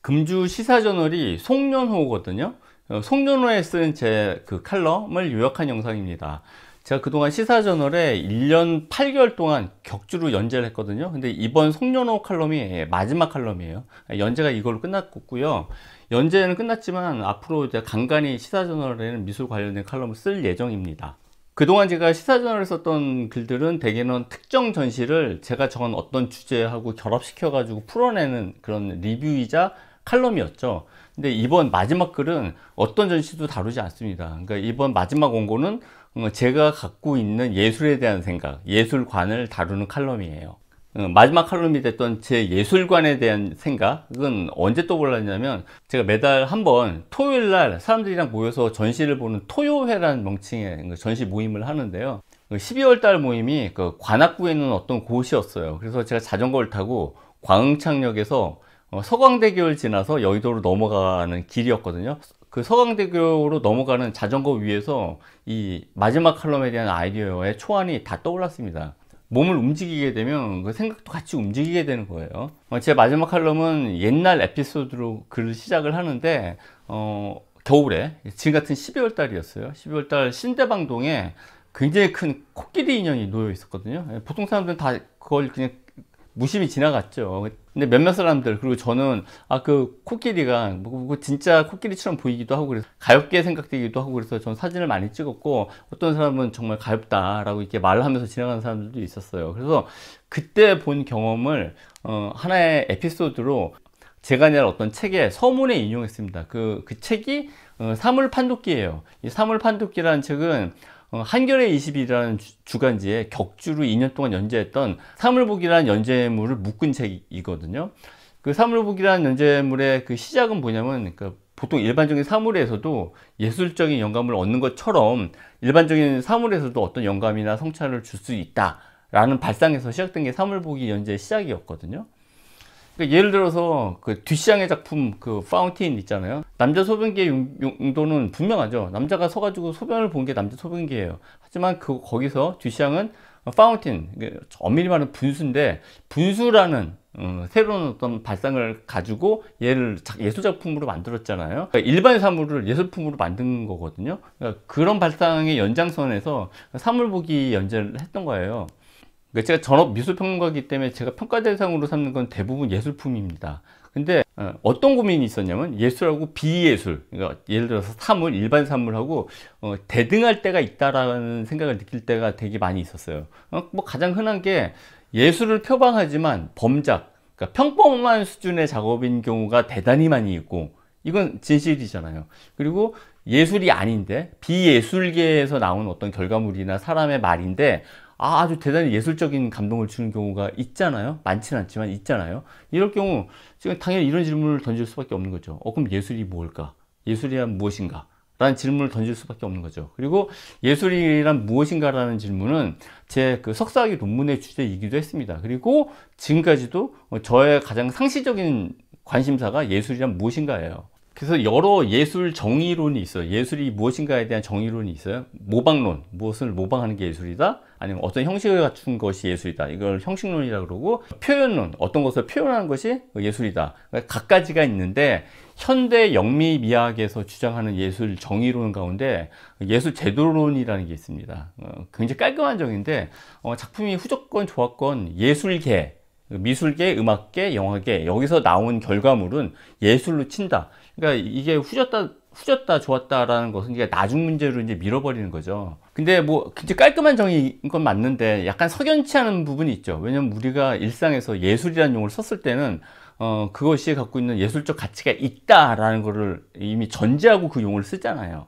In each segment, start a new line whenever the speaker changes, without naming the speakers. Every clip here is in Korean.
금주 시사저널이 송년호거든요. 어, 송년호에 쓴 제 그 칼럼을 요약한 영상입니다. 제가 그동안 시사저널에 1년 8개월 동안 격주로 연재를 했거든요. 근데 이번 송년호 칼럼이 마지막 칼럼이에요. 연재가 이걸로 끝났고요. 연재는 끝났지만 앞으로 이제 간간히 시사저널에는 미술 관련된 칼럼을 쓸 예정입니다. 그동안 제가 시사저널에 썼던 글들은 대개는 특정 전시를 제가 정한 어떤 주제하고 결합시켜 가지고 풀어내는 그런 리뷰이자 칼럼이었죠 근데 이번 마지막 글은 어떤 전시도 다루지 않습니다 그러니까 이번 마지막 원고는 제가 갖고 있는 예술에 대한 생각 예술관을 다루는 칼럼이에요 어, 마지막 칼럼이 됐던 제 예술관에 대한 생각은 언제 떠올랐냐면 제가 매달 한 번 토요일 날 사람들이랑 모여서 전시를 보는 토요회라는 명칭의 그 전시 모임을 하는데요 12월 그 달 모임이 그 관악구에 있는 어떤 곳이었어요 그래서 제가 자전거를 타고 광흥창역에서 어, 서강대교를 지나서 여의도로 넘어가는 길이었거든요 그 서강대교로 넘어가는 자전거 위에서 이 마지막 칼럼에 대한 아이디어의 초안이 다 떠올랐습니다 몸을 움직이게 되면 그 생각도 같이 움직이게 되는 거예요 어, 제 마지막 칼럼은 옛날 에피소드로 글을 시작을 하는데 어, 겨울에 지금 같은 12월 달이었어요 12월 달 신대방동에 굉장히 큰 코끼리 인형이 놓여 있었거든요 예, 보통 사람들은 다 그걸 그냥 무심히 지나갔죠. 근데 몇몇 사람들 그리고 저는 아 그 코끼리가 뭐 그 진짜 코끼리처럼 보이기도 하고 그래서 가엽게 생각되기도 하고 그래서 전 사진을 많이 찍었고 어떤 사람은 정말 가엽다라고 이렇게 말을 하면서 지나가는 사람들도 있었어요. 그래서 그때 본 경험을 어, 하나의 에피소드로 제가 아니 어떤 책에 서문에 인용했습니다. 그, 그 책이 어, 사물판독기예요. 이 사물판독기라는 책은 어, 한겨레 20이라는 주, 간지에 격주로 2년 동안 연재했던 사물보기라는 연재물을 묶은 책이거든요. 그사물보기라는 연재물의 그 시작은 뭐냐면 그 보통 일반적인 사물에서도 예술적인 영감을 얻는 것처럼 일반적인 사물에서도 어떤 영감이나 성찰을 줄 수 있다 라는 발상에서 시작된 게 사물보기 연재의 시작이었거든요 그러니까 예를 들어서 그 뒷시장의 작품 그 파운틴 있잖아요. 남자 소변기의 용, 도는 분명하죠. 남자가 서가지고 소변을 본 게 남자 소변기예요. 하지만 그 거기서 뒷시장은 파운틴 엄밀히 말하는 분수인데 분수라는 어, 새로운 어떤 발상을 가지고 얘를 예술 작품으로 만들었잖아요. 그러니까 일반 사물을 예술품으로 만든 거거든요. 그러니까 그런 발상의 연장선에서 사물 보기 연재를 했던 거예요. 그러니까 제가 전업 미술평론가이기 때문에 제가 평가 대상으로 삼는 건 대부분 예술품입니다. 근데 어, 어떤 고민이 있었냐면 예술하고 비예술 그러니까 예를 들어서 사물 일반 사물하고 어, 대등할 때가 있다라는 생각을 느낄 때가 되게 많이 있었어요 어, 뭐 가장 흔한 게 예술을 표방하지만 범작 그러니까 평범한 수준의 작업인 경우가 대단히 많이 있고 이건 진실이잖아요 그리고 예술이 아닌데 비예술계에서 나온 어떤 결과물이나 사람의 말인데 아, 주 대단히 예술적인 감동을 주는 경우가 있잖아요. 많지는 않지만 있잖아요. 이럴 경우 지금 당연히 이런 질문을 던질 수밖에 없는 거죠. 어, 그럼 예술이 뭘까? 예술이란 무엇인가? 라는 질문을 던질 수밖에 없는 거죠. 그리고 예술이란 무엇인가라는 질문은 제그 석사학위 논문의 주제이기도 했습니다. 그리고 지금까지도 저의 가장 상시적인 관심사가 예술이란 무엇인가예요. 그래서 여러 예술 정의론이 있어요. 예술이 무엇인가에 대한 정의론이 있어요. 모방론, 무엇을 모방하는 게 예술이다. 아니면 어떤 형식을 갖춘 것이 예술이다. 이걸 형식론이라 고 그러고 표현론, 어떤 것을 표현하는 것이 예술이다. 그러니까 각가지가 있는데 현대 영미미학에서 주장하는 예술 정의론 가운데 예술 제도론이라는 게 있습니다. 어, 굉장히 깔끔한 정의인데 어, 작품이 후적건 조합건 예술계 미술계, 음악계, 영화계 여기서 나온 결과물은 예술로 친다. 그러니까 이게 후졌다 후졌다 좋았다라는 것은 이게 나중 문제로 이제 밀어버리는 거죠. 근데 뭐 굉장히 깔끔한 정의인 건 맞는데 약간 석연치 않은 부분이 있죠. 왜냐면 우리가 일상에서 예술이라는 용어를 썼을 때는 어 그것이 갖고 있는 예술적 가치가 있다라는 거를 이미 전제하고 그 용어를 쓰잖아요.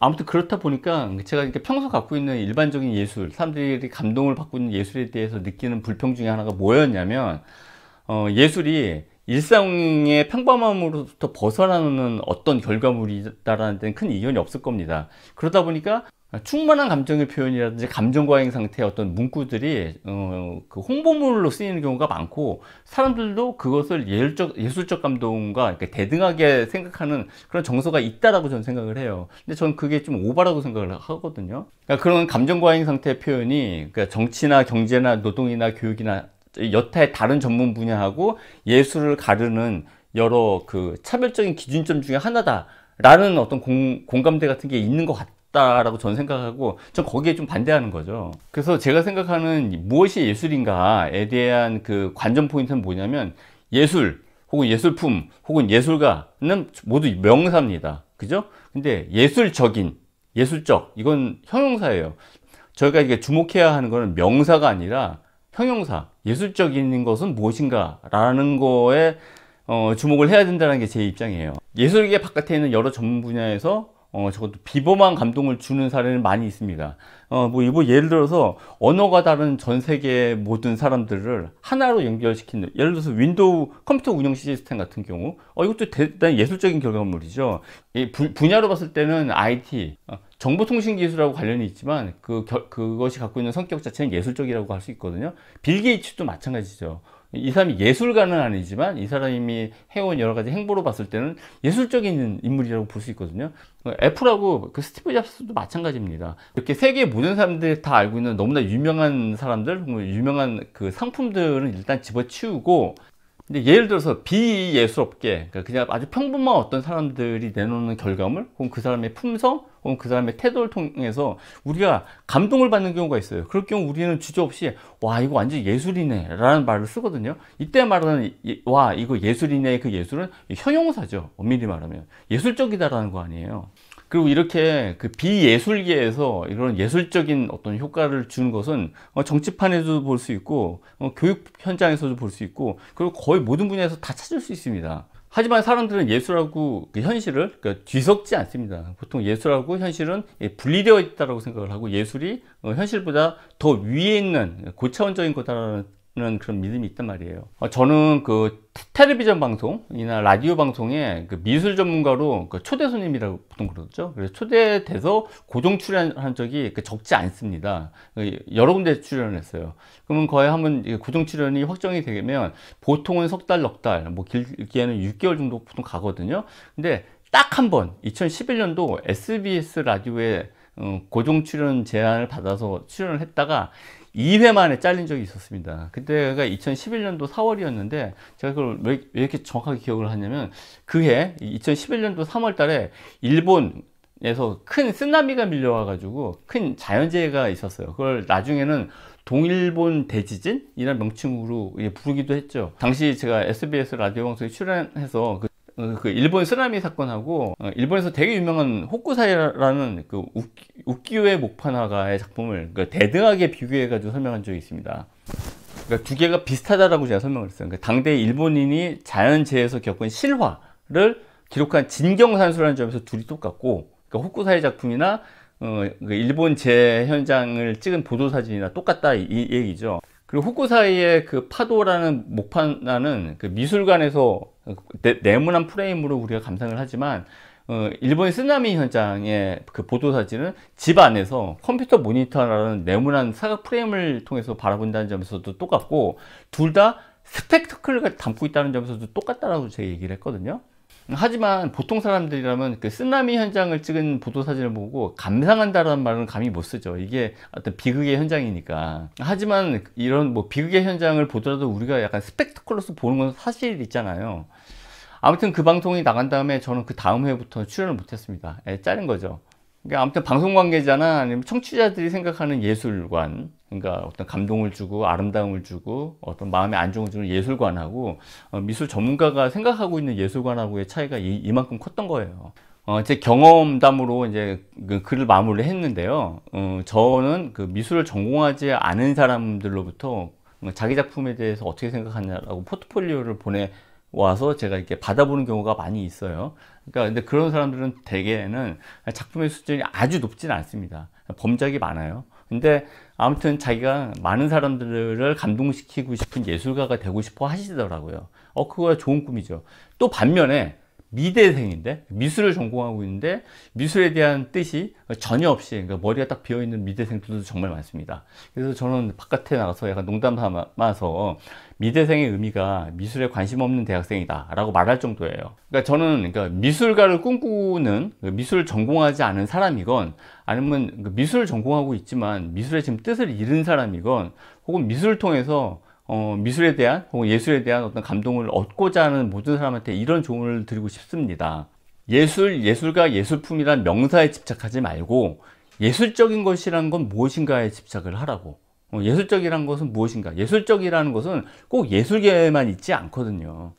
아무튼 그렇다 보니까 제가 이렇게 평소 갖고 있는 일반적인 예술 사람들이 감동을 받고 있는 예술에 대해서 느끼는 불평 중에 하나가 뭐였냐면 어, 예술이 일상의 평범함으로부터 벗어나는 어떤 결과물이다라는 데는 큰 이견이 없을 겁니다. 그러다 보니까 아, 충만한 감정의 표현이라든지 감정과잉 상태의 어떤 문구들이 어, 그 홍보물로 쓰이는 경우가 많고 사람들도 그것을 예술적, 예술적 감동과 대등하게 생각하는 그런 정서가 있다라고 저는 생각을 해요 근데 저는 그게 좀 오바라고 생각을 하거든요 그러니까 그런 감정과잉 상태의 표현이 그러니까 정치나 경제나 노동이나 교육이나 여타의 다른 전문 분야하고 예술을 가르는 여러 그 차별적인 기준점 중에 하나다라는 어떤 공, 공감대 같은 게 있는 것 같아요 없다라고 저는 생각하고 전 거기에 좀 반대하는 거죠. 그래서 제가 생각하는 무엇이 예술인가에 대한 그 관전 포인트는 뭐냐면 예술 혹은 예술품 혹은 예술가는 모두 명사입니다. 그죠? 근데 예술적인 예술적 이건 형용사예요. 저희가 이게 주목해야 하는 것은 명사가 아니라 형용사 예술적인 것은 무엇인가 라는 거에 어, 주목을 해야 된다는 게 제 입장이에요 예술계 바깥에 있는 여러 전문 분야에서 어, 적어도 비범한 감동을 주는 사례는 많이 있습니다. 어, 뭐, 뭐, 예를 들어서 언어가 다른 전 세계 모든 사람들을 하나로 연결시키는, 예를 들어서 윈도우 컴퓨터 운영 시스템 같은 경우, 어, 이것도 대단 히 예술적인 결과물이죠. 이 부, 분야로 봤을 때는 IT, 어, 정보통신기술하고 관련이 있지만 그, 겨, 그것이 갖고 있는 성격 자체는 예술적이라고 할 수 있거든요. 빌 게이츠도 마찬가지죠. 이 사람이 예술가는 아니지만 이 사람이 해온 여러 가지 행보로 봤을 때는 예술적인 인물이라고 볼 수 있거든요. 애플하고 그 스티브 잡스도 마찬가지입니다. 이렇게 세계 모든 사람들이 다 알고 있는 너무나 유명한 사람들, 뭐 유명한 그 상품들은 일단 집어치우고 근데 예를 들어서 비예술업계, 그러니까 그냥 아주 평범한 어떤 사람들이 내놓는 결과물, 혹은 그 사람의 품성, 혹은 그 사람의 태도를 통해서 우리가 감동을 받는 경우가 있어요. 그럴 경우 우리는 주저 없이 와 이거 완전 예술이네 라는 말을 쓰거든요. 이때 말하는 예, 와 이거 예술이네 그 예술은 형용사죠. 엄밀히 말하면 예술적이다라는 거 아니에요. 그리고 이렇게 그 비예술계에서 이런 예술적인 어떤 효과를 주는 것은 어, 정치판에서도 볼 수 있고 어, 교육 현장에서도 볼 수 있고 그리고 거의 모든 분야에서 다 찾을 수 있습니다. 하지만 사람들은 예술하고 그 현실을 그 뒤섞지 않습니다. 보통 예술하고 현실은 예, 분리되어 있다고 생각을 하고 예술이 어, 현실보다 더 위에 있는 고차원적인 거다라는 있는 그런 믿음이 있단 말이에요. 어, 저는 그 텔레비전 방송이나 라디오 방송에 그 미술 전문가로 그 초대 손님이라고 보통 그러죠. 그래서 초대돼서 고정 출연한 적이 그 적지 않습니다. 그 여러 군데 출연했어요. 그러면 거의 한번 고정 출연이 확정이 되면 보통은 석 달, 넉 달, 뭐 길게는 6개월 정도 보통 가거든요. 근데 딱 한번 2011년도 SBS 라디오에 어, 고정 출연 제안을 받아서 출연을 했다가 2회 만에 잘린 적이 있었습니다. 그때가 2011년도 그러니까 4월이었는데 제가 그걸 왜, 왜 이렇게 정확하게 기억을 하냐면 그해 2011년도 3월 달에 일본 에서큰 쓰나미가 밀려와 가지고 큰 자연재해가 있었어요 그걸 나중에는 동일본 대지진이라 명칭으로 부르기도 했죠 당시 제가 SBS 라디오 방송에 출연해서 그 어, 그 일본 쓰나미 사건하고 어, 일본에서 되게 유명한 호쿠사이라는 그 우키오의 목판화가의 작품을 그 대등하게 비교해 가지고 설명한 적이 있습니다. 그러니까 두 개가 비슷하다라고 제가 설명을 했어요. 그러니까 당대 일본인이 자연재해에서 겪은 실화를 기록한 진경산수라는 점에서 둘이 똑같고 그러니까 호쿠사이 작품이나 어, 그 일본 재 현장을 찍은 보도사진이나 똑같다 이, 이 얘기죠. 그리고 호쿠사이의그 파도라는 목판화는 그 미술관에서 네, 모난 프레임으로 우리가 감상을 하지만 어, 일본의 쓰나미 현장의 그 보도사진은 집 안에서 컴퓨터 모니터라는 네모난 사각 프레임을 통해서 바라본다는 점에서도 똑같고 둘 다 스펙터클을 담고 있다는 점에서도 똑같다라고 제가 얘기를 했거든요. 하지만 보통 사람들이라면 그 쓰나미 현장을 찍은 보도사진을 보고 감상한다라는 말은 감히 못 쓰죠. 이게 어떤 비극의 현장이니까. 하지만 이런 뭐 비극의 현장을 보더라도 우리가 약간 스펙트클로스 보는 건 사실 있잖아요. 아무튼 그 방송이 나간 다음에 저는 그 다음 회부터 출연을 못했습니다. 예, 자른 거죠. 그러니까 아무튼 방송 관계자나 아니면 청취자들이 생각하는 예술관 그러니까 어떤 감동을 주고 아름다움을 주고 어떤 마음의 안정을 주는 예술관하고 어, 미술 전문가가 생각하고 있는 예술관하고의 차이가 이, 만큼 컸던 거예요. 어, 제 경험담으로 이제 그 글을 마무리 를 했는데요. 어, 저는 그 미술을 전공하지 않은 사람들로부터 뭐 자기 작품에 대해서 어떻게 생각하냐라고 포트폴리오를 보내 와서 제가 이렇게 받아보는 경우가 많이 있어요. 그러니까 근데 그런 사람들은 대개는 작품의 수준이 아주 높지는 않습니다. 범작이 많아요. 근데 아무튼 자기가 많은 사람들을 감동시키고 싶은 예술가가 되고 싶어 하시더라고요. 어, 그거 좋은 꿈이죠. 또 반면에 미대생인데 미술을 전공하고 있는데 미술에 대한 뜻이 전혀 없이 그러니까 머리가 딱 비어있는 미대생들도 정말 많습니다 그래서 저는 바깥에 나가서 약간 농담 삼아서 미대생의 의미가 미술에 관심 없는 대학생이다 라고 말할 정도예요 그러니까 저는 그러니까 미술가를 꿈꾸는 그러니까 미술을 전공하지 않은 사람이건 아니면 그러니까 미술을 전공하고 있지만 미술에 지금 뜻을 잃은 사람이건 혹은 미술을 통해서 어, 미술에 대한 혹은 예술에 대한 어떤 감동을 얻고자 하는 모든 사람한테 이런 조언을 드리고 싶습니다. 예술, 예술가, 예술품이란 명사에 집착하지 말고 예술적인 것이라는 건 무엇인가에 집착을 하라고. 어, 예술적이라는 것은 무엇인가? 예술적이라는 것은 꼭 예술계에만 있지 않거든요.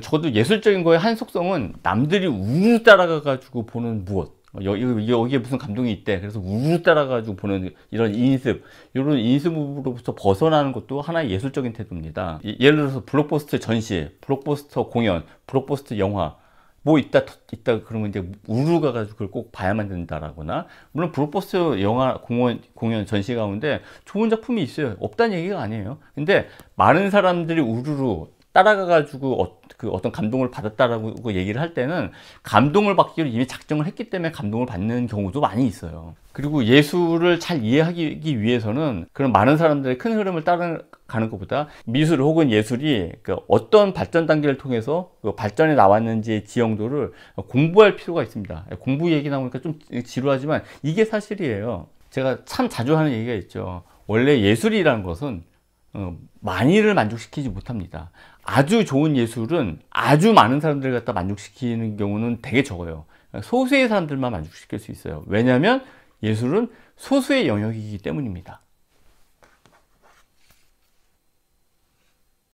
저도 예술적인 거의 한속성은 남들이 우르 따라가가지고 보는 무엇. 여기, 여기에 무슨 감동이 있대. 그래서 우르르 따라가지고 보는 이런 인습, 이런 인습으로부터 벗어나는 것도 하나의 예술적인 태도입니다. 예를 들어서 블록버스터 전시, 블록버스터 공연, 블록버스터 영화, 뭐 있다 있다 그러면 이제 우르 가가지고 그걸 꼭 봐야만 된다라거나 물론 블록버스터 영화 공원 공연 전시 가운데 좋은 작품이 있어요 없다는 얘기가 아니에요 근데 많은 사람들이 우르르 따라가가지고 어, 그 어떤 감동을 받았다라고 얘기를 할 때는 감동을 받기로 이미 작정을 했기 때문에 감동을 받는 경우도 많이 있어요. 그리고 예술을 잘 이해하기 위해서는 그런 많은 사람들의 큰 흐름을 따라가는 것보다 미술 혹은 예술이 그 어떤 발전 단계를 통해서 그 발전에 나왔는지의 지형도를 공부할 필요가 있습니다. 공부 얘기 나오니까 좀 지루하지만 이게 사실이에요. 제가 참 자주 하는 얘기가 있죠. 원래 예술이라는 것은 어, 많이를 만족시키지 못합니다. 아주 좋은 예술은 아주 많은 사람들 갖다 만족시키는 경우는 되게 적어요. 소수의 사람들만 만족시킬 수 있어요. 왜냐하면 예술은 소수의 영역이기 때문입니다.